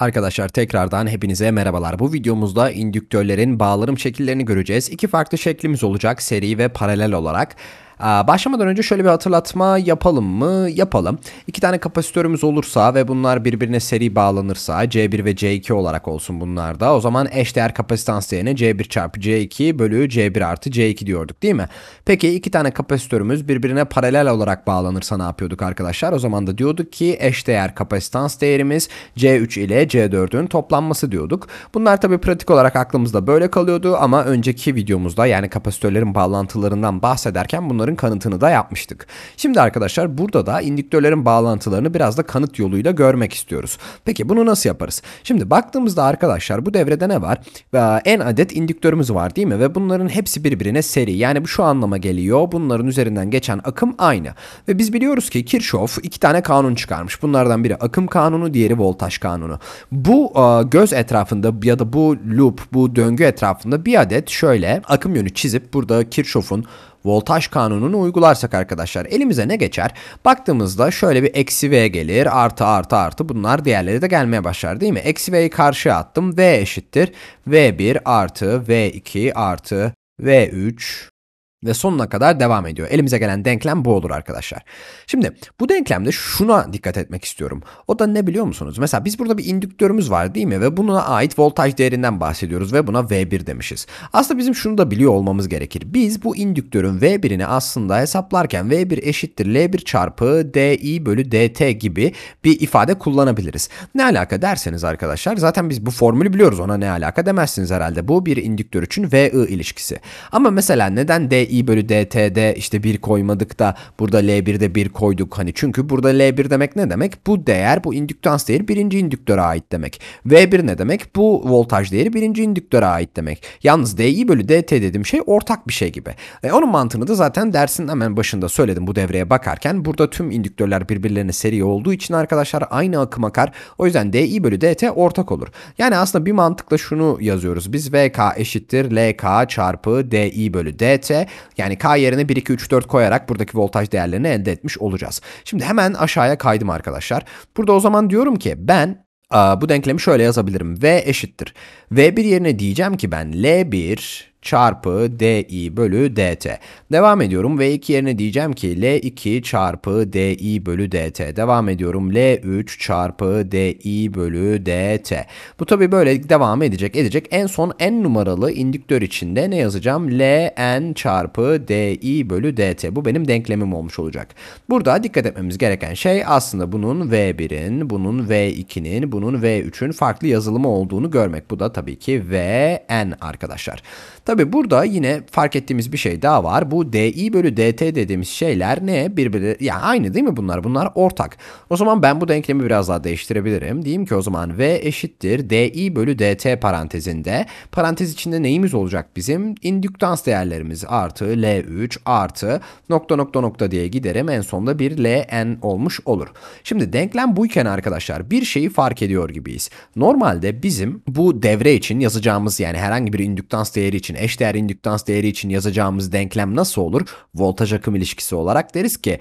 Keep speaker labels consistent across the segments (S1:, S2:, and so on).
S1: Arkadaşlar tekrardan hepinize merhabalar. Bu videomuzda indüktörlerin bağlarım şekillerini göreceğiz. İki farklı şeklimiz olacak seri ve paralel olarak. Başlamadan önce şöyle bir hatırlatma yapalım mı? Yapalım. İki tane kapasitörümüz olursa ve bunlar birbirine seri bağlanırsa C1 ve C2 olarak olsun bunlar da. O zaman eşdeğer kapasitans değerine C1 çarpı C2 bölü C1 artı C2 diyorduk değil mi? Peki iki tane kapasitörümüz birbirine paralel olarak bağlanırsa ne yapıyorduk arkadaşlar? O zaman da diyorduk ki eşdeğer kapasitans değerimiz C3 ile C4'ün toplanması diyorduk. Bunlar tabi pratik olarak aklımızda böyle kalıyordu ama önceki videomuzda yani kapasitörlerin bağlantılarından bahsederken bunları bunların kanıtını da yapmıştık. Şimdi arkadaşlar burada da indüktörlerin bağlantılarını biraz da kanıt yoluyla görmek istiyoruz. Peki bunu nasıl yaparız? Şimdi baktığımızda arkadaşlar bu devrede ne var? En adet indüktörümüz var değil mi? Ve bunların hepsi birbirine seri. Yani bu şu anlama geliyor. Bunların üzerinden geçen akım aynı. Ve biz biliyoruz ki Kirchhoff iki tane kanun çıkarmış. Bunlardan biri akım kanunu, diğeri voltaj kanunu. Bu e, göz etrafında ya da bu loop, bu döngü etrafında bir adet şöyle akım yönü çizip burada Kirchhoff'un voltaj kanununu uygularsak arkadaşlar elimize ne geçer? Baktığımızda şöyle bir eksi V gelir artı artı artı bunlar diğerleri de gelmeye başlar değil mi? Eksi V'yi karşıya attım V eşittir V1 artı V2 artı V3 ve sonuna kadar devam ediyor. Elimize gelen denklem bu olur arkadaşlar. Şimdi bu denklemde şuna dikkat etmek istiyorum. O da ne biliyor musunuz? Mesela biz burada bir indüktörümüz var değil mi? Ve buna ait voltaj değerinden bahsediyoruz ve buna V1 demişiz. Aslında bizim şunu da biliyor olmamız gerekir. Biz bu indüktörün V1'ini aslında hesaplarken V1 eşittir L1 çarpı DI bölü DT gibi bir ifade kullanabiliriz. Ne alaka derseniz arkadaşlar zaten biz bu formülü biliyoruz ona ne alaka demezsiniz herhalde. Bu bir indüktör için VI ilişkisi. Ama mesela neden d i bölü dt'de işte 1 koymadık da burada L1'de 1 koyduk hani çünkü burada L1 demek ne demek? Bu değer bu indüktans değeri birinci indüktöre ait demek. V1 ne demek? Bu voltaj değeri birinci indüktöre ait demek. Yalnız di bölü dt dediğim şey ortak bir şey gibi. E, onun mantığını da zaten dersin hemen başında söyledim bu devreye bakarken. Burada tüm indüktörler birbirlerine seri olduğu için arkadaşlar aynı akım akar. O yüzden di bölü dt ortak olur. Yani aslında bir mantıkla şunu yazıyoruz. Biz vk eşittir lk çarpı di bölü dt. Yani K yerine 1, 2, 3, 4 koyarak buradaki voltaj değerlerini elde etmiş olacağız. Şimdi hemen aşağıya kaydım arkadaşlar. Burada o zaman diyorum ki ben bu denklemi şöyle yazabilirim. V eşittir. V1 yerine diyeceğim ki ben L1 çarpı di bölü dt. Devam ediyorum ve 2 yerine diyeceğim ki L2 çarpı di bölü dt. Devam ediyorum L3 çarpı di bölü dt. Bu tabi böyle devam edecek edecek. En son n numaralı indüktör içinde ne yazacağım? Ln çarpı di bölü dt. Bu benim denklemim olmuş olacak. Burada dikkat etmemiz gereken şey aslında bunun V1'in, bunun V2'nin, bunun V3'ün farklı yazılımı olduğunu görmek. Bu da tabii ki Vn arkadaşlar. Tabi burada yine fark ettiğimiz bir şey daha var. Bu DI bölü DT dediğimiz şeyler ne? Birbiri ya aynı değil mi bunlar? Bunlar ortak. O zaman ben bu denklemi biraz daha değiştirebilirim. Diyeyim ki o zaman V eşittir DI bölü DT parantezinde. Parantez içinde neyimiz olacak bizim? İndüktans değerlerimiz artı L3 artı nokta nokta nokta diye giderim. En sonunda bir LN olmuş olur. Şimdi denklem buyken arkadaşlar bir şeyi fark ediyor gibiyiz. Normalde bizim bu devre için yazacağımız yani herhangi bir indüktans değeri için eşdeğer indüktans değeri için yazacağımız denklem nasıl olur? Voltaj akım ilişkisi olarak deriz ki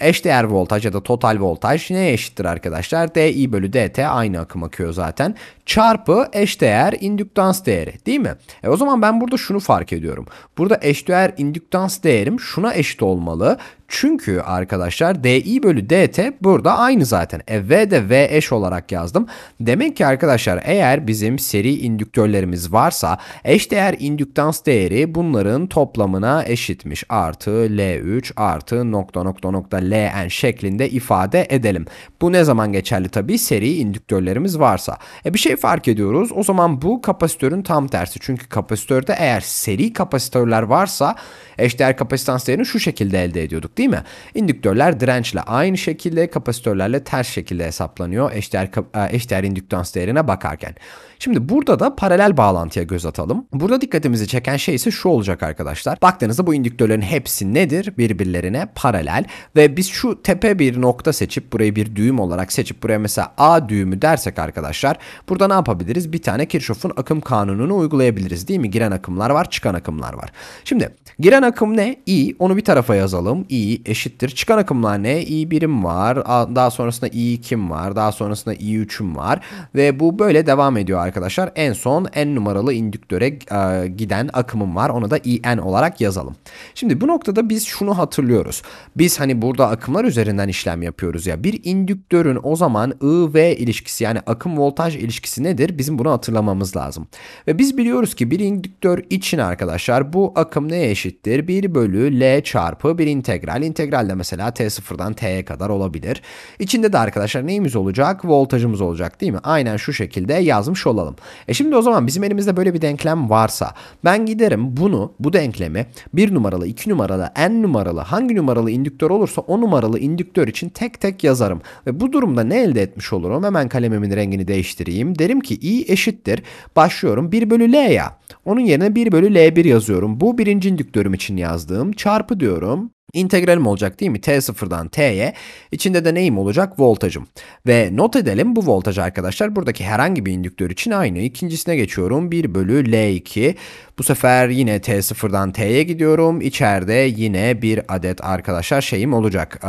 S1: eşdeğer voltaj ya da total voltaj neye eşittir arkadaşlar? DI bölü DT aynı akım akıyor zaten. Çarpı eşdeğer indüktans değeri değil mi? E o zaman ben burada şunu fark ediyorum. Burada eşdeğer indüktans değerim şuna eşit olmalı. Çünkü arkadaşlar DI bölü DT burada aynı zaten. E, v de V eş olarak yazdım. Demek ki arkadaşlar eğer bizim seri indüktörlerimiz varsa eş değer indüktans değeri bunların toplamına eşitmiş. Artı L3 artı nokta nokta nokta Ln şeklinde ifade edelim. Bu ne zaman geçerli tabii seri indüktörlerimiz varsa. E bir şey fark ediyoruz. O zaman bu kapasitörün tam tersi. Çünkü kapasitörde eğer seri kapasitörler varsa eş değer kapasitans değerini şu şekilde elde ediyorduk değil mi? İndüktörler dirençle aynı şekilde kapasitörlerle ters şekilde hesaplanıyor eşdeğer, e, eşdeğer indüktans değerine bakarken. Şimdi burada da paralel bağlantıya göz atalım. Burada dikkatimizi çeken şey ise şu olacak arkadaşlar. Baktığınızda bu indüktörlerin hepsi nedir? Birbirlerine paralel ve biz şu tepe bir nokta seçip burayı bir düğüm olarak seçip buraya mesela A düğümü dersek arkadaşlar burada ne yapabiliriz? Bir tane Kirchhoff'un akım kanununu uygulayabiliriz değil mi? Giren akımlar var çıkan akımlar var. Şimdi giren akım ne? I onu bir tarafa yazalım. I i eşittir. Çıkan akımlar ne? i birim var. Daha sonrasında i ikim var. Daha sonrasında i üçüm var. Ve bu böyle devam ediyor arkadaşlar. En son en numaralı indüktöre e, giden akımım var. Ona da in olarak yazalım. Şimdi bu noktada biz şunu hatırlıyoruz. Biz hani burada akımlar üzerinden işlem yapıyoruz ya. Bir indüktörün o zaman I-V ilişkisi yani akım voltaj ilişkisi nedir? Bizim bunu hatırlamamız lazım. Ve biz biliyoruz ki bir indüktör için arkadaşlar bu akım neye eşittir? 1 bölü L çarpı bir integral integral. de mesela t0'dan t'ye kadar olabilir. İçinde de arkadaşlar neyimiz olacak? Voltajımız olacak değil mi? Aynen şu şekilde yazmış olalım. E şimdi o zaman bizim elimizde böyle bir denklem varsa ben giderim bunu bu denklemi 1 numaralı 2 numaralı n numaralı hangi numaralı indüktör olursa o numaralı indüktör için tek tek yazarım. Ve bu durumda ne elde etmiş olurum? Hemen kalemimin rengini değiştireyim. Derim ki i eşittir. Başlıyorum 1 bölü l ya. Onun yerine 1 bölü l1 yazıyorum. Bu birinci indüktörüm için yazdığım çarpı diyorum. İntegralim olacak değil mi? T0'dan T'ye. İçinde de neyim olacak? Voltajım. Ve not edelim bu voltaj arkadaşlar buradaki herhangi bir indüktör için aynı. İkincisine geçiyorum. 1 bölü L2. Bu sefer yine T0'dan T'ye gidiyorum. İçeride yine bir adet arkadaşlar şeyim olacak. Ee,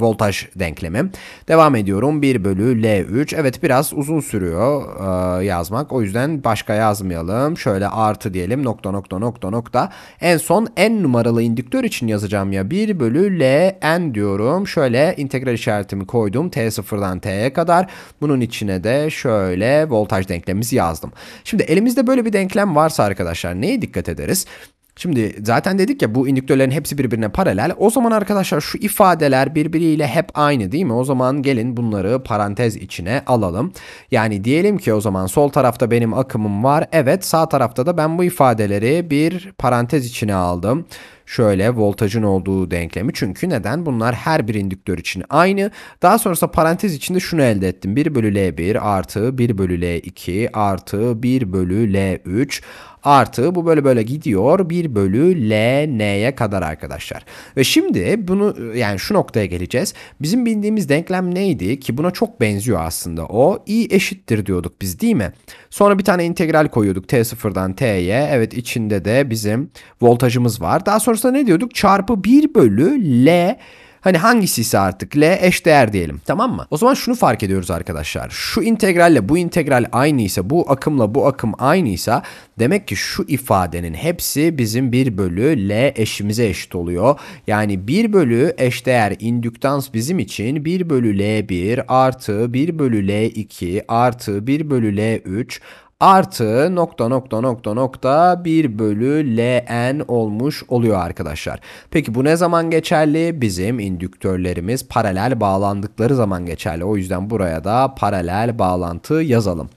S1: voltaj denklemim. Devam ediyorum. 1 bölü L3. Evet biraz uzun sürüyor e, yazmak. O yüzden başka yazmayalım. Şöyle artı diyelim. Nokta nokta nokta nokta. En son en numaralı indüktör için yazacağım camya 1 bölü L n diyorum. Şöyle integral işaretimi koydum. T sıfırdan T'ye kadar. Bunun içine de şöyle voltaj denklemimizi yazdım. Şimdi elimizde böyle bir denklem varsa arkadaşlar neye dikkat ederiz? Şimdi zaten dedik ya bu indüktörlerin hepsi birbirine paralel. O zaman arkadaşlar şu ifadeler birbiriyle hep aynı değil mi? O zaman gelin bunları parantez içine alalım. Yani diyelim ki o zaman sol tarafta benim akımım var. Evet sağ tarafta da ben bu ifadeleri bir parantez içine aldım şöyle voltajın olduğu denklemi. Çünkü neden? Bunlar her bir indüktör için aynı. Daha sonrasında parantez içinde şunu elde ettim. 1 bölü L1 artı 1 bölü L2 artı 1 bölü L3 artı bu böyle böyle gidiyor 1 bölü L N'ye kadar arkadaşlar. Ve şimdi bunu yani şu noktaya geleceğiz. Bizim bildiğimiz denklem neydi ki buna çok benziyor aslında o. i eşittir diyorduk biz değil mi? Sonra bir tane integral koyuyorduk t0'dan t'ye. Evet içinde de bizim voltajımız var. Daha sonrasında ne diyorduk? Çarpı 1 bölü L Hani hangisi ise artık L eş değer diyelim. Tamam mı? O zaman şunu fark ediyoruz arkadaşlar. Şu integralle bu integral aynı ise, bu akımla bu akım aynı ise, demek ki şu ifadenin hepsi bizim 1 bölü L eşimize eşit oluyor. Yani 1 bölü eş değer indüktans bizim için 1 bölü L1 artı 1 bölü L2 artı 1 bölü L3 artı nokta nokta nokta nokta 1 bölü ln olmuş oluyor arkadaşlar. Peki bu ne zaman geçerli? Bizim indüktörlerimiz paralel bağlandıkları zaman geçerli. O yüzden buraya da paralel bağlantı yazalım.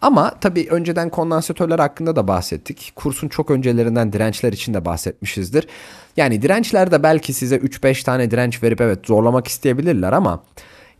S1: Ama tabii önceden kondansatörler hakkında da bahsettik. Kursun çok öncelerinden dirençler için de bahsetmişizdir. Yani dirençler de belki size 3-5 tane direnç verip evet zorlamak isteyebilirler ama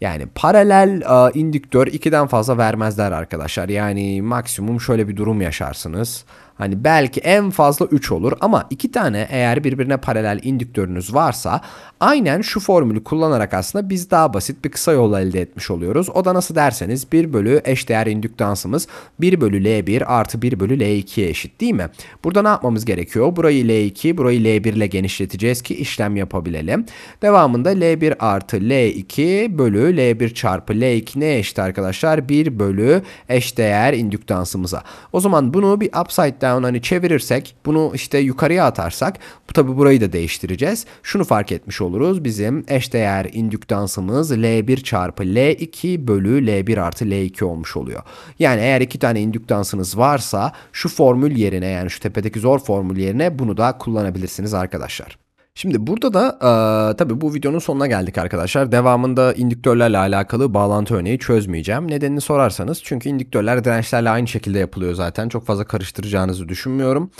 S1: yani paralel e, indüktör 2'den fazla vermezler arkadaşlar. Yani maksimum şöyle bir durum yaşarsınız. Hani belki en fazla 3 olur ama iki tane eğer birbirine paralel indüktörünüz varsa aynen şu formülü kullanarak aslında biz daha basit bir kısa yol elde etmiş oluyoruz. O da nasıl derseniz 1 bölü eşdeğer indüktansımız 1 bölü L1 artı 1 bölü L2'ye eşit değil mi? Burada ne yapmamız gerekiyor? Burayı L2, burayı L1 ile genişleteceğiz ki işlem yapabilelim. Devamında L1 artı L2 bölü L1 çarpı L2 ne eşit arkadaşlar? 1 bölü eşdeğer indüktansımıza. O zaman bunu bir upside down down hani çevirirsek bunu işte yukarıya atarsak bu tabi burayı da değiştireceğiz. Şunu fark etmiş oluruz. Bizim eşdeğer indüktansımız L1 çarpı L2 bölü L1 artı L2 olmuş oluyor. Yani eğer iki tane indüktansınız varsa şu formül yerine yani şu tepedeki zor formül yerine bunu da kullanabilirsiniz arkadaşlar. Şimdi burada da e, tabii bu videonun sonuna geldik arkadaşlar. Devamında indüktörlerle alakalı bağlantı örneği çözmeyeceğim. Nedenini sorarsanız çünkü indüktörler dirençlerle aynı şekilde yapılıyor zaten. Çok fazla karıştıracağınızı düşünmüyorum.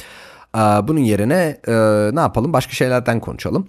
S1: E, bunun yerine e, ne yapalım başka şeylerden konuşalım.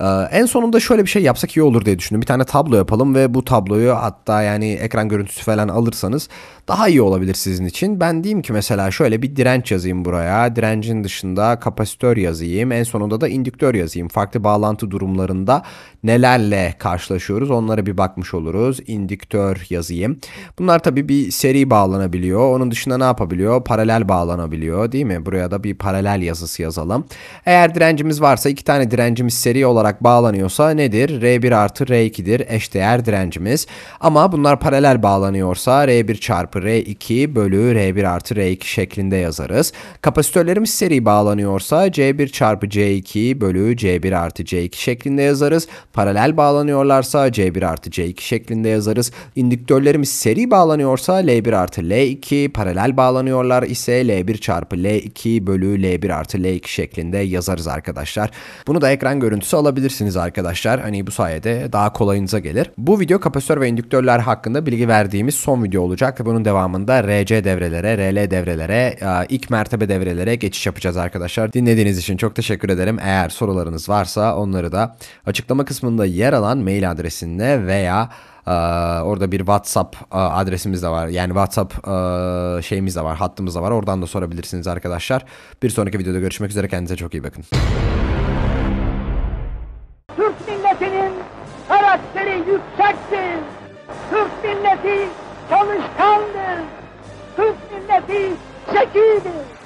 S1: Ee, en sonunda şöyle bir şey yapsak iyi olur diye düşündüm. Bir tane tablo yapalım ve bu tabloyu hatta yani ekran görüntüsü falan alırsanız daha iyi olabilir sizin için. Ben diyeyim ki mesela şöyle bir direnç yazayım buraya. Direncin dışında kapasitör yazayım. En sonunda da indüktör yazayım. Farklı bağlantı durumlarında nelerle karşılaşıyoruz onlara bir bakmış oluruz. İndüktör yazayım. Bunlar tabii bir seri bağlanabiliyor. Onun dışında ne yapabiliyor? Paralel bağlanabiliyor değil mi? Buraya da bir paralel yazısı yazalım. Eğer direncimiz varsa iki tane direncimiz seri olarak olarak bağlanıyorsa nedir? R1 artı R2'dir eşdeğer direncimiz. Ama bunlar paralel bağlanıyorsa R1 çarpı R2 bölü R1 artı R2 şeklinde yazarız. Kapasitörlerimiz seri bağlanıyorsa C1 çarpı C2 bölü C1 artı C2 şeklinde yazarız. Paralel bağlanıyorlarsa C1 artı C2 şeklinde yazarız. İndüktörlerimiz seri bağlanıyorsa L1 artı L2 paralel bağlanıyorlar ise L1 çarpı L2 bölü L1 artı L2 şeklinde yazarız arkadaşlar. Bunu da ekran görüntüsü alabilirsiniz kullanabilirsiniz arkadaşlar. Hani bu sayede daha kolayınıza gelir. Bu video kapasitör ve indüktörler hakkında bilgi verdiğimiz son video olacak. Bunun devamında RC devrelere, RL devrelere, e, ilk mertebe devrelere geçiş yapacağız arkadaşlar. Dinlediğiniz için çok teşekkür ederim. Eğer sorularınız varsa onları da açıklama kısmında yer alan mail adresinde veya e, orada bir WhatsApp e, adresimiz de var. Yani WhatsApp şeyimiz de var, hattımız da var. Oradan da sorabilirsiniz arkadaşlar. Bir sonraki videoda görüşmek üzere. Kendinize çok iyi bakın. yüksektir. Türk milleti çalışkandır. Türk milleti zekidir.